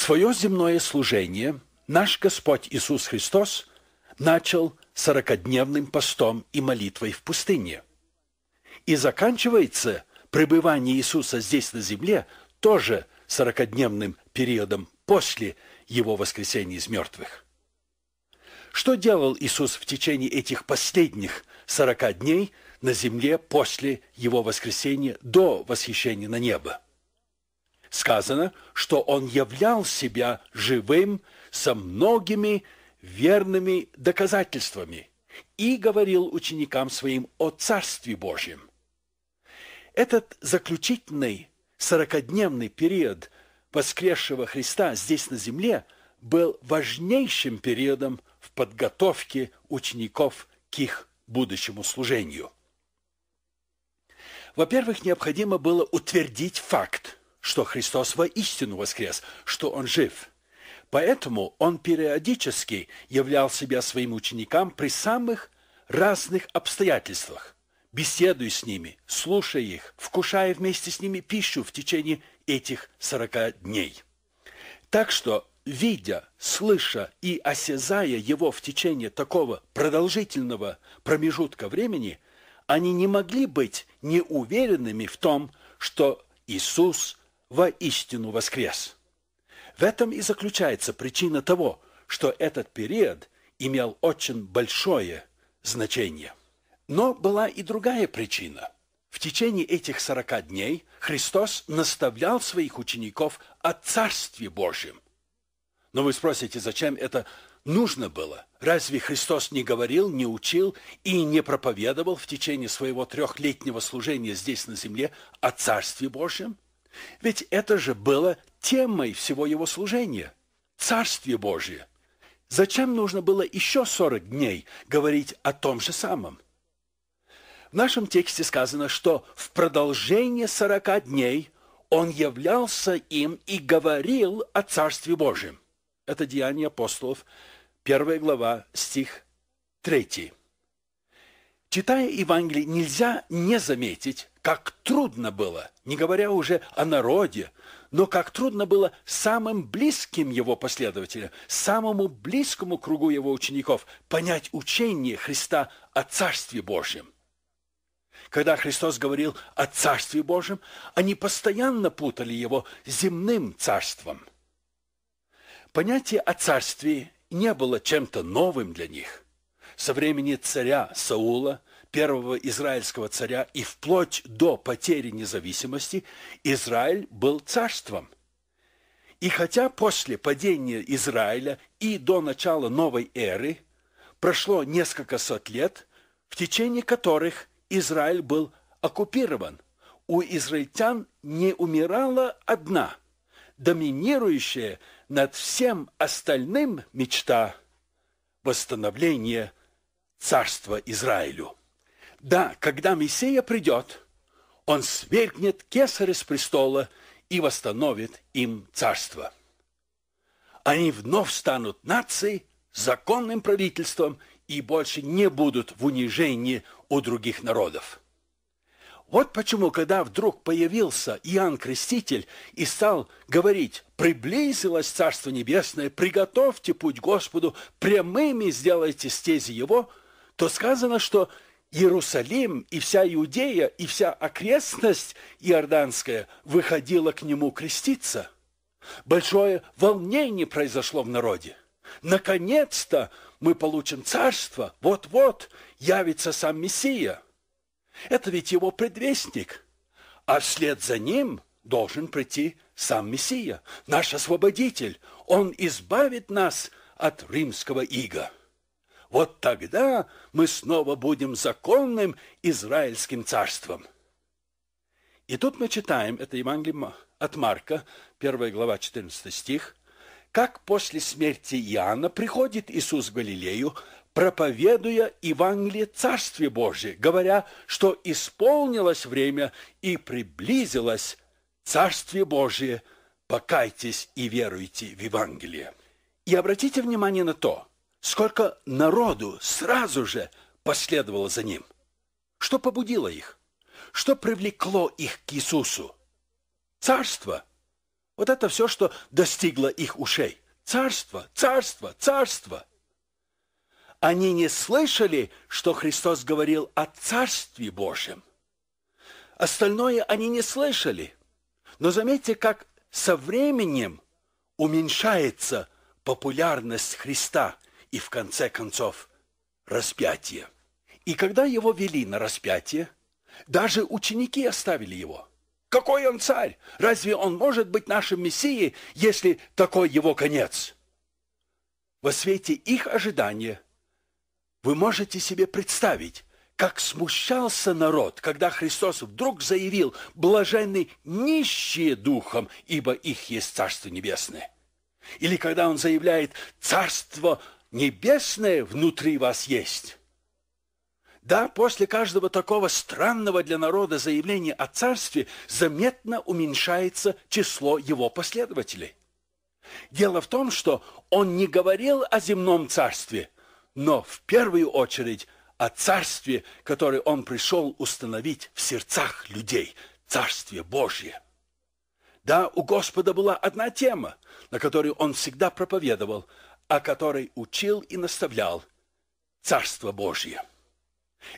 Свое земное служение наш Господь Иисус Христос начал сорокадневным постом и молитвой в пустыне. И заканчивается пребывание Иисуса здесь на земле тоже сорокадневным периодом после Его воскресения из мертвых. Что делал Иисус в течение этих последних сорока дней на земле после Его воскресения до восхищения на небо? сказано, что он являл себя живым со многими верными доказательствами и говорил ученикам своим о Царстве Божьем. Этот заключительный сорокодневный период воскресшего Христа здесь на земле был важнейшим периодом в подготовке учеников к их будущему служению. Во-первых, необходимо было утвердить факт – что Христос воистину воскрес, что Он жив. Поэтому Он периодически являл себя своим ученикам при самых разных обстоятельствах, беседуя с ними, слушая их, вкушая вместе с ними пищу в течение этих сорока дней. Так что, видя, слыша и осязая его в течение такого продолжительного промежутка времени, они не могли быть неуверенными в том, что Иисус – воистину воскрес. В этом и заключается причина того, что этот период имел очень большое значение. Но была и другая причина. В течение этих сорока дней Христос наставлял своих учеников о Царстве Божьем. Но вы спросите, зачем это нужно было? Разве Христос не говорил, не учил и не проповедовал в течение своего трехлетнего служения здесь на земле о Царстве Божьем? Ведь это же было темой всего его служения – Царствие Божье. Зачем нужно было еще 40 дней говорить о том же самом? В нашем тексте сказано, что в продолжение 40 дней он являлся им и говорил о Царстве Божьем. Это Деяние апостолов, 1 глава, стих 3. Читая Евангелие, нельзя не заметить, как трудно было, не говоря уже о народе, но как трудно было самым близким его последователям, самому близкому кругу его учеников понять учение Христа о Царстве Божьем. Когда Христос говорил о Царстве Божьем, они постоянно путали его земным царством. Понятие о царстве не было чем-то новым для них – со времени царя Саула, первого израильского царя, и вплоть до потери независимости Израиль был царством. И хотя после падения Израиля и до начала новой эры прошло несколько сот лет, в течение которых Израиль был оккупирован, у израильтян не умирала одна, доминирующая над всем остальным мечта – восстановления царство Израилю. Да, когда Мессия придет, он свергнет кесаря с престола и восстановит им царство. Они вновь станут нацией, законным правительством и больше не будут в унижении у других народов. Вот почему, когда вдруг появился Иоанн Креститель и стал говорить «Приблизилось Царство Небесное, приготовьте путь Господу, прямыми сделайте стези Его», то сказано, что Иерусалим и вся Иудея и вся окрестность иорданская выходила к нему креститься. Большое волнение произошло в народе. Наконец-то мы получим царство, вот-вот явится сам Мессия. Это ведь его предвестник, а вслед за ним должен прийти сам Мессия, наш освободитель. Он избавит нас от римского ига. Вот тогда мы снова будем законным израильским царством. И тут мы читаем, это Евангелие от Марка, 1 глава, 14 стих, как после смерти Иоанна приходит Иисус в Галилею, проповедуя Евангелие Царствия Божие, говоря, что исполнилось время и приблизилось Царствие Божие, покайтесь и веруйте в Евангелие. И обратите внимание на то – сколько народу сразу же последовало за ним. Что побудило их? Что привлекло их к Иисусу? Царство. Вот это все, что достигло их ушей. Царство, царство, царство. Они не слышали, что Христос говорил о Царстве Божьем. Остальное они не слышали. Но заметьте, как со временем уменьшается популярность Христа – и, в конце концов, распятие. И когда его вели на распятие, даже ученики оставили его. Какой он царь? Разве он может быть нашим мессией, если такой его конец? Во свете их ожидания вы можете себе представить, как смущался народ, когда Христос вдруг заявил «блаженны нищие духом, ибо их есть Царство Небесное». Или когда он заявляет «царство Небесное» небесное внутри вас есть. Да, после каждого такого странного для народа заявления о царстве заметно уменьшается число его последователей. Дело в том, что он не говорил о земном царстве, но в первую очередь о царстве, которое он пришел установить в сердцах людей, царстве Божье. Да, у Господа была одна тема, на которую он всегда проповедовал – о которой учил и наставлял Царство Божье.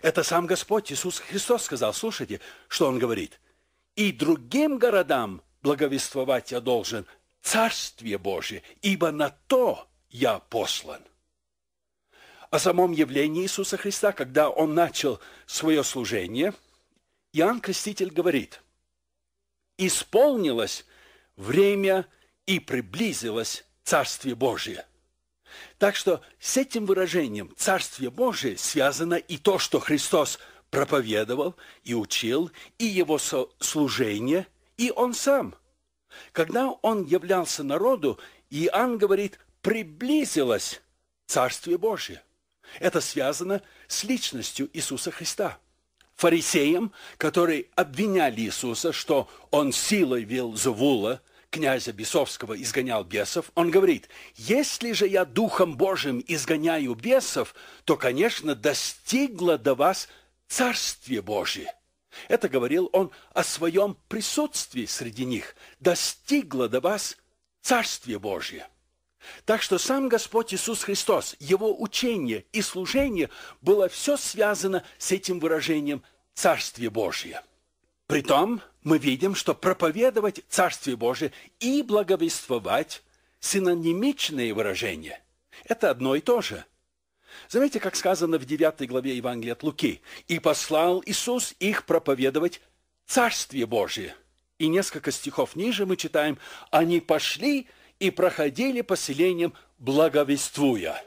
Это сам Господь Иисус Христос сказал. Слушайте, что Он говорит. «И другим городам благовествовать я должен Царствие Божие, ибо на то я послан». О самом явлении Иисуса Христа, когда Он начал свое служение, Иоанн Креститель говорит, «Исполнилось время и приблизилось Царствие Божие». Так что с этим выражением «Царствие Божие» связано и то, что Христос проповедовал и учил, и его служение, и он сам. Когда он являлся народу, Иоанн говорит «приблизилось Царствие Божие». Это связано с личностью Иисуса Христа. Фарисеям, которые обвиняли Иисуса, что он силой вел Завула – князя бесовского изгонял бесов, он говорит, «Если же я Духом Божиим изгоняю бесов, то, конечно, достигло до вас Царствие Божие». Это говорил он о своем присутствии среди них. «Достигло до вас Царствие Божие». Так что сам Господь Иисус Христос, Его учение и служение было все связано с этим выражением «Царствие Божие». Притом мы видим, что проповедовать Царствие Божие и благовествовать – синонимичные выражения. Это одно и то же. Заметьте, как сказано в 9 главе Евангелия от Луки. «И послал Иисус их проповедовать Царствие Божие». И несколько стихов ниже мы читаем «Они пошли и проходили поселением, благовествуя».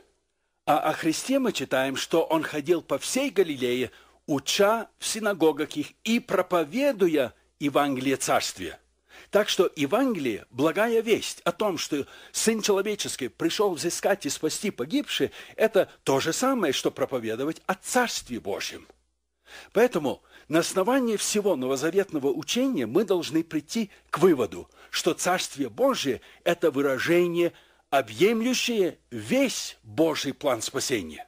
А о Христе мы читаем, что Он ходил по всей Галилее – уча в синагогах их и проповедуя Евангелие Царствия. Так что Евангелие – благая весть о том, что Сын Человеческий пришел взыскать и спасти погибшие, это то же самое, что проповедовать о Царстве Божьем. Поэтому на основании всего новозаветного учения мы должны прийти к выводу, что Царствие Божие – это выражение, объемлющее весь Божий план спасения.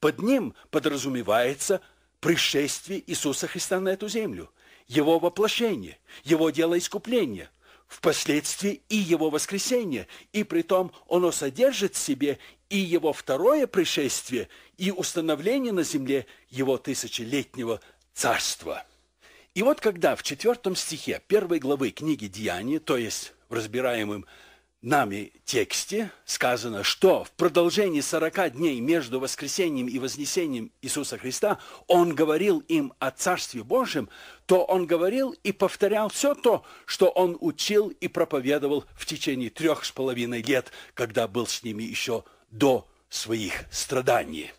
Под ним подразумевается – пришествие Иисуса Христа на эту землю, его воплощение, его дело искупления, впоследствии и его воскресение, и при том оно содержит в себе и его второе пришествие, и установление на земле его тысячелетнего царства. И вот когда в четвертом стихе первой главы книги Деяний, то есть в разбираемом нами тексте сказано, что в продолжении 40 дней между воскресением и вознесением Иисуса Христа Он говорил им о Царстве Божьем, то Он говорил и повторял все то, что Он учил и проповедовал в течение трех с половиной лет, когда был с ними еще до своих страданий.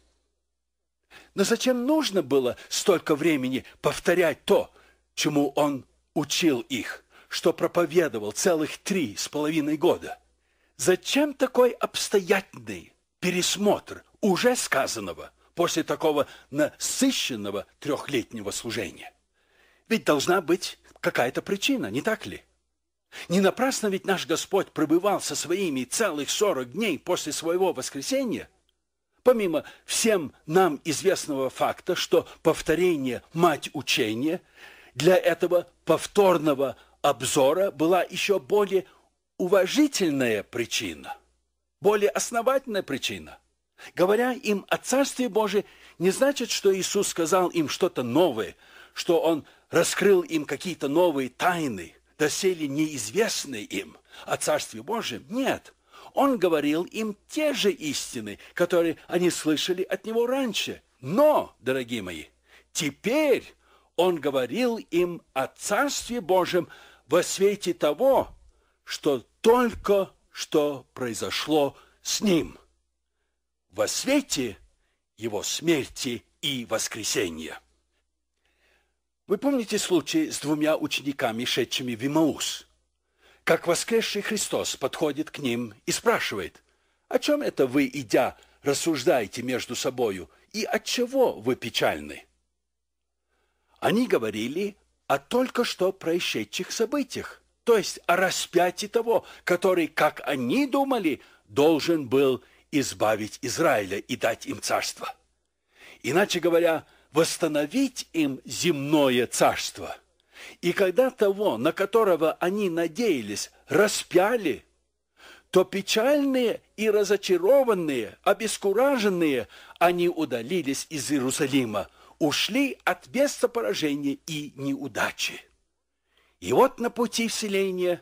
Но зачем нужно было столько времени повторять то, чему Он учил их? что проповедовал целых три с половиной года. Зачем такой обстоятельный пересмотр уже сказанного после такого насыщенного трехлетнего служения? Ведь должна быть какая-то причина, не так ли? Не напрасно ведь наш Господь пребывал со своими целых сорок дней после своего воскресения, помимо всем нам известного факта, что повторение – мать учения, для этого повторного обзора была еще более уважительная причина, более основательная причина. Говоря им о Царстве Божьем, не значит, что Иисус сказал им что-то новое, что Он раскрыл им какие-то новые тайны, доселе неизвестные им о Царстве Божьем. Нет, Он говорил им те же истины, которые они слышали от Него раньше. Но, дорогие мои, теперь Он говорил им о Царстве Божьем – во свете того, что только что произошло с ним, во свете его смерти и воскресения. Вы помните случай с двумя учениками, шедшими в Имаус? Как воскресший Христос подходит к ним и спрашивает, «О чем это вы, идя, рассуждаете между собою, и от чего вы печальны?» Они говорили о только что происшедших событиях, то есть о распятии того, который, как они думали, должен был избавить Израиля и дать им царство. Иначе говоря, восстановить им земное царство. И когда того, на которого они надеялись, распяли, то печальные и разочарованные, обескураженные, они удалились из Иерусалима – ушли от места поражения и неудачи. И вот на пути вселения селение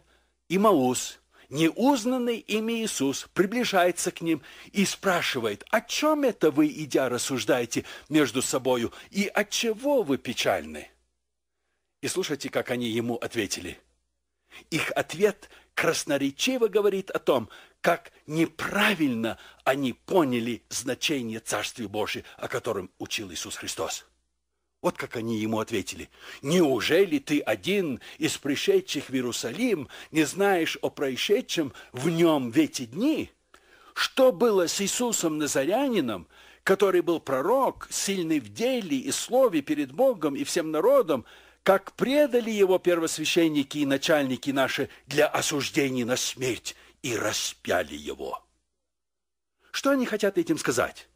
Имаус, неузнанный ими Иисус, приближается к ним и спрашивает, о чем это вы, идя, рассуждаете между собою, и от чего вы печальны? И слушайте, как они ему ответили. Их ответ красноречиво говорит о том, как неправильно они поняли значение Царствия Божьего, о котором учил Иисус Христос. Вот как они ему ответили. «Неужели ты один из пришедших в Иерусалим не знаешь о происшедшем в нем в эти дни? Что было с Иисусом Назарянином, который был пророк, сильный в деле и слове перед Богом и всем народом, как предали его первосвященники и начальники наши для осуждения на смерть, и распяли его. Что они хотят этим сказать?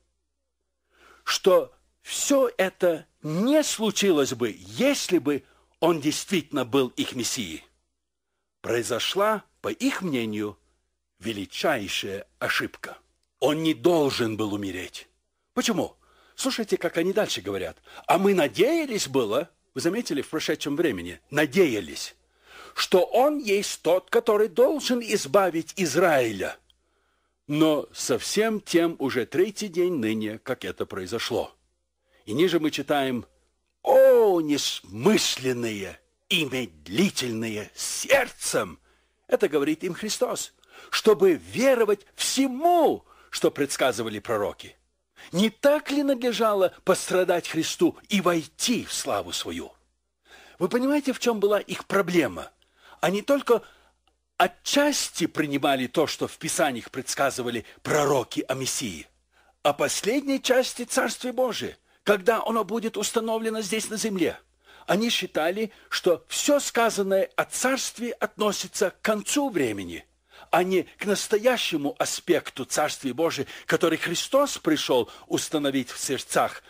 Что все это не случилось бы, если бы он действительно был их мессией. Произошла, по их мнению, величайшая ошибка. Он не должен был умереть. Почему? Слушайте, как они дальше говорят. А мы надеялись было, вы заметили, в прошедшем времени, надеялись что он есть тот, который должен избавить Израиля. Но совсем тем уже третий день ныне, как это произошло. И ниже мы читаем «О, несмысленные и медлительные сердцем!» Это говорит им Христос, чтобы веровать всему, что предсказывали пророки. Не так ли надлежало пострадать Христу и войти в славу свою? Вы понимаете, в чем была их проблема – они только отчасти принимали то, что в Писаниях предсказывали пророки о Мессии, о а последней части Царствия Божия, когда оно будет установлено здесь на земле. Они считали, что все сказанное о Царстве относится к концу времени, а не к настоящему аспекту Царствия Божия, который Христос пришел установить в сердцах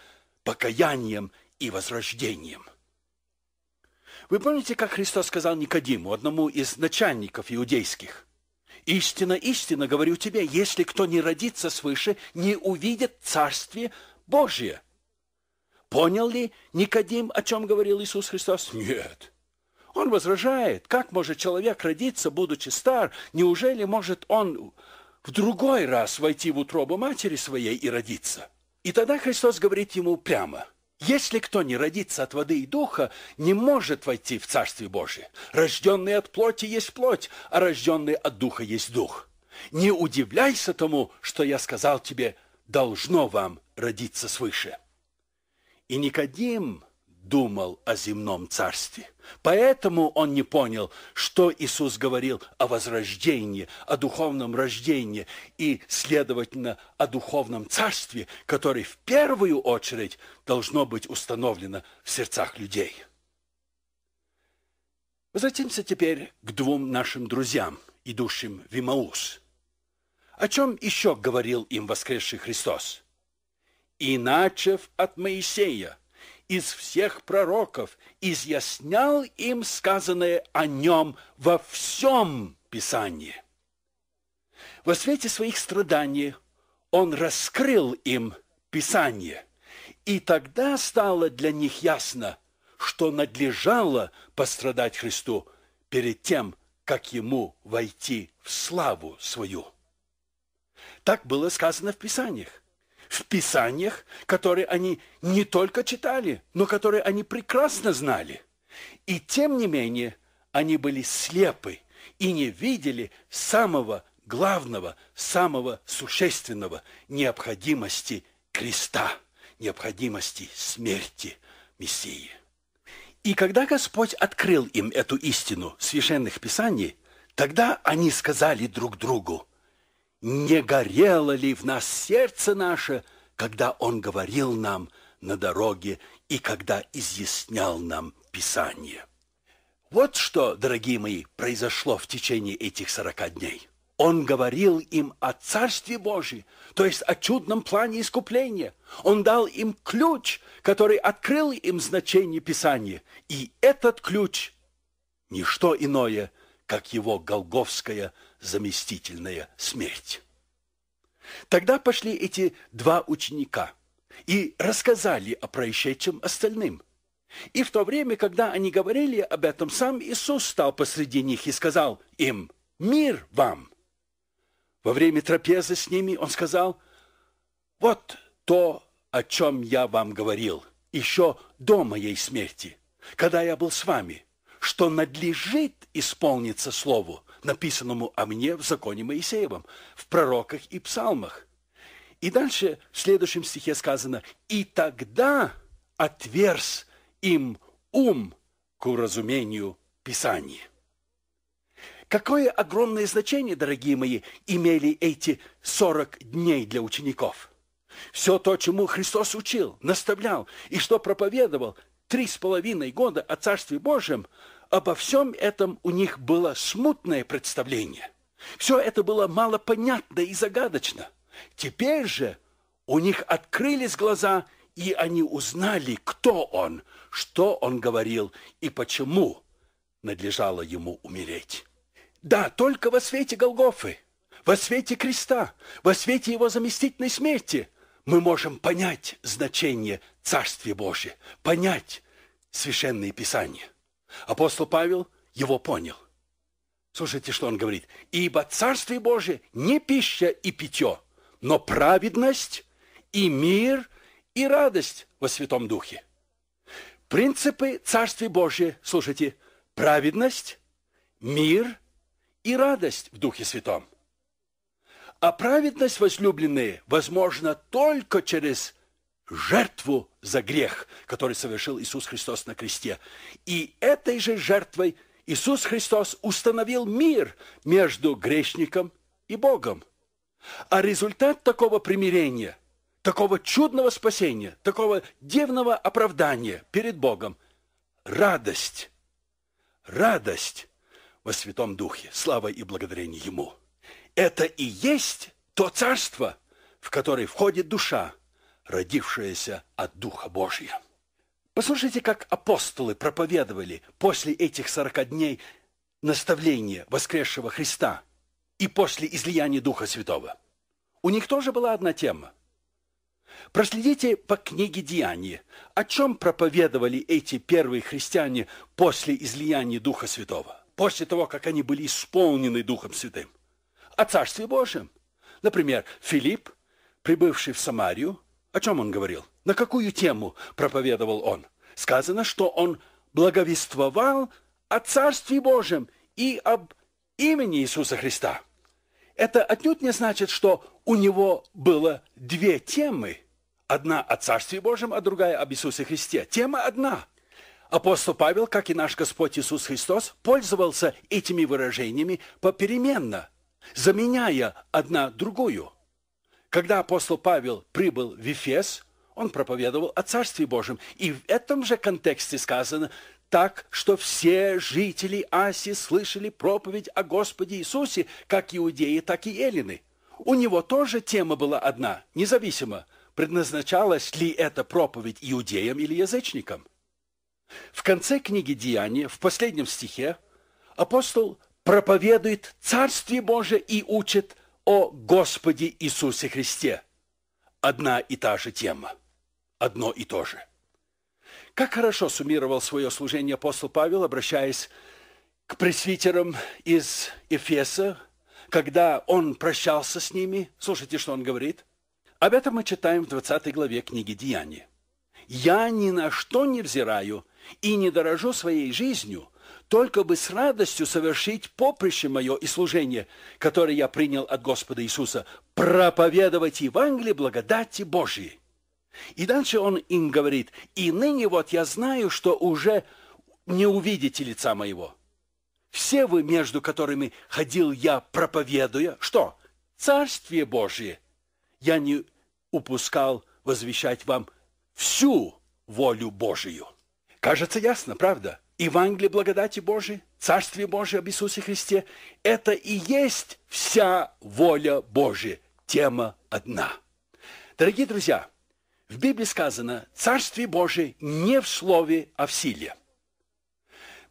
покаянием и возрождением. Вы помните, как Христос сказал Никодиму, одному из начальников иудейских? «Истина, истина, говорю тебе, если кто не родится свыше, не увидит Царствие Божие». Понял ли Никодим, о чем говорил Иисус Христос? Нет. Он возражает, как может человек родиться, будучи стар? Неужели может он в другой раз войти в утробу матери своей и родиться? И тогда Христос говорит ему прямо – если кто не родится от воды и духа, не может войти в Царствие Божие. Рожденный от плоти есть плоть, а рожденный от духа есть дух. Не удивляйся тому, что я сказал тебе, должно вам родиться свыше. И Никодим думал о земном царстве. Поэтому он не понял, что Иисус говорил о возрождении, о духовном рождении и, следовательно, о духовном царстве, которое в первую очередь должно быть установлено в сердцах людей. Возвратимся теперь к двум нашим друзьям, идущим в Имаус. О чем еще говорил им воскресший Христос? «Иначе от Моисея» из всех пророков, изъяснял им сказанное о нем во всем Писании. Во свете своих страданий он раскрыл им Писание, и тогда стало для них ясно, что надлежало пострадать Христу перед тем, как ему войти в славу свою. Так было сказано в Писаниях в Писаниях, которые они не только читали, но которые они прекрасно знали. И тем не менее они были слепы и не видели самого главного, самого существенного необходимости креста, необходимости смерти Мессии. И когда Господь открыл им эту истину священных писаний, тогда они сказали друг другу – не горело ли в нас сердце наше, когда он говорил нам на дороге и когда изъяснял нам Писание. Вот что, дорогие мои, произошло в течение этих сорока дней. Он говорил им о Царстве Божьем, то есть о чудном плане искупления. Он дал им ключ, который открыл им значение Писания. И этот ключ – ничто иное, как его голговская заместительная смерть. Тогда пошли эти два ученика и рассказали о происшедшем остальным. И в то время, когда они говорили об этом, сам Иисус стал посреди них и сказал им «Мир вам!». Во время трапезы с ними он сказал «Вот то, о чем я вам говорил, еще до моей смерти, когда я был с вами» что надлежит исполниться слову, написанному о мне в законе Моисеевом, в пророках и псалмах. И дальше в следующем стихе сказано, «И тогда отверз им ум к уразумению Писания». Какое огромное значение, дорогие мои, имели эти 40 дней для учеников? Все то, чему Христос учил, наставлял и что проповедовал три с половиной года о Царстве Божьем – Обо всем этом у них было смутное представление. Все это было малопонятно и загадочно. Теперь же у них открылись глаза, и они узнали, кто он, что он говорил и почему надлежало ему умереть. Да, только во свете Голгофы, во свете креста, во свете его заместительной смерти мы можем понять значение Царствия Божия, понять Священные Писания. Апостол Павел его понял. Слушайте, что он говорит. «Ибо Царствие Божие не пища и питье, но праведность и мир и радость во Святом Духе». Принципы Царствия Божия, слушайте, праведность, мир и радость в Духе Святом. А праведность, возлюбленные, возможно только через жертву за грех, который совершил Иисус Христос на кресте. И этой же жертвой Иисус Христос установил мир между грешником и Богом. А результат такого примирения, такого чудного спасения, такого дивного оправдания перед Богом – радость, радость во Святом Духе, слава и благодарение Ему. Это и есть то царство, в которое входит душа – родившаяся от Духа Божия. Послушайте, как апостолы проповедовали после этих сорока дней наставление воскресшего Христа и после излияния Духа Святого. У них тоже была одна тема. Проследите по книге Деяний, о чем проповедовали эти первые христиане после излияния Духа Святого, после того, как они были исполнены Духом Святым. О Царстве Божьем. Например, Филипп, прибывший в Самарию, о чем он говорил? На какую тему проповедовал он? Сказано, что он благовествовал о Царстве Божьем и об имени Иисуса Христа. Это отнюдь не значит, что у него было две темы. Одна о Царстве Божьем, а другая об Иисусе Христе. Тема одна. Апостол Павел, как и наш Господь Иисус Христос, пользовался этими выражениями попеременно, заменяя одна другую – когда апостол Павел прибыл в Ефес, он проповедовал о Царстве Божьем. И в этом же контексте сказано так, что все жители Асии слышали проповедь о Господе Иисусе, как иудеи, так и эллины. У него тоже тема была одна, независимо, предназначалась ли эта проповедь иудеям или язычникам. В конце книги Деяния, в последнем стихе, апостол проповедует Царствие Божие и учит о Господе Иисусе Христе. Одна и та же тема, одно и то же. Как хорошо суммировал свое служение апостол Павел, обращаясь к пресвитерам из Эфеса, когда он прощался с ними. Слушайте, что он говорит. Об этом мы читаем в 20 главе книги Деяния. «Я ни на что не взираю и не дорожу своей жизнью, только бы с радостью совершить поприще мое и служение, которое я принял от Господа Иисуса, проповедовать Евангелие благодати Божьей. И дальше он им говорит, и ныне вот я знаю, что уже не увидите лица моего. Все вы, между которыми ходил я, проповедуя, что? Царствие Божие. Я не упускал возвещать вам всю волю Божию. Кажется ясно, правда? Евангелие благодати Божией, Царствие Божие об Иисусе Христе – это и есть вся воля Божия, тема одна. Дорогие друзья, в Библии сказано «Царствие Божие не в слове, а в силе».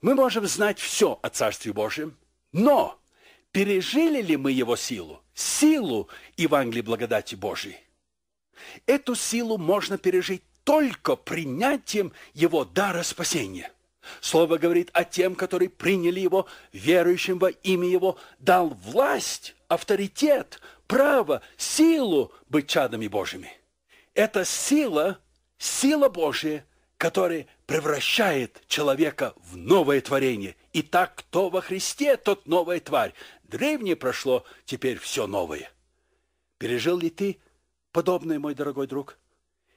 Мы можем знать все о Царстве Божьем, но пережили ли мы его силу, силу Евангелия благодати Божией? Эту силу можно пережить только принятием его дара спасения. Слово говорит о тем, которые приняли Его, верующим во имя Его, дал власть, авторитет, право, силу быть чадами Божьими. Это сила, сила Божья, которая превращает человека в новое творение. И так, кто во Христе, тот новая тварь. Древнее прошло, теперь все новое. Пережил ли ты подобное, мой дорогой друг?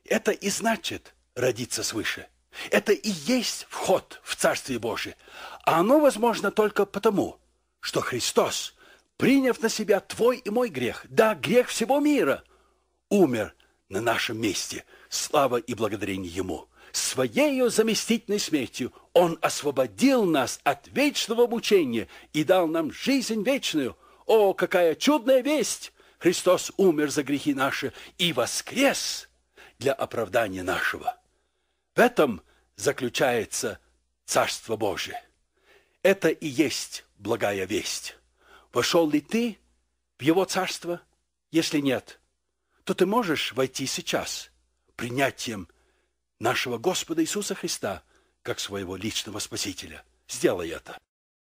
Это и значит родиться свыше – это и есть вход в Царствие Божие. А оно возможно только потому, что Христос, приняв на себя твой и мой грех, да, грех всего мира, умер на нашем месте. Слава и благодарение Ему. Своею заместительной смертью Он освободил нас от вечного мучения и дал нам жизнь вечную. О, какая чудная весть! Христос умер за грехи наши и воскрес для оправдания нашего. В этом заключается Царство Божие. Это и есть благая весть. Вошел ли ты в его царство? Если нет, то ты можешь войти сейчас принятием нашего Господа Иисуса Христа как своего личного Спасителя. Сделай это.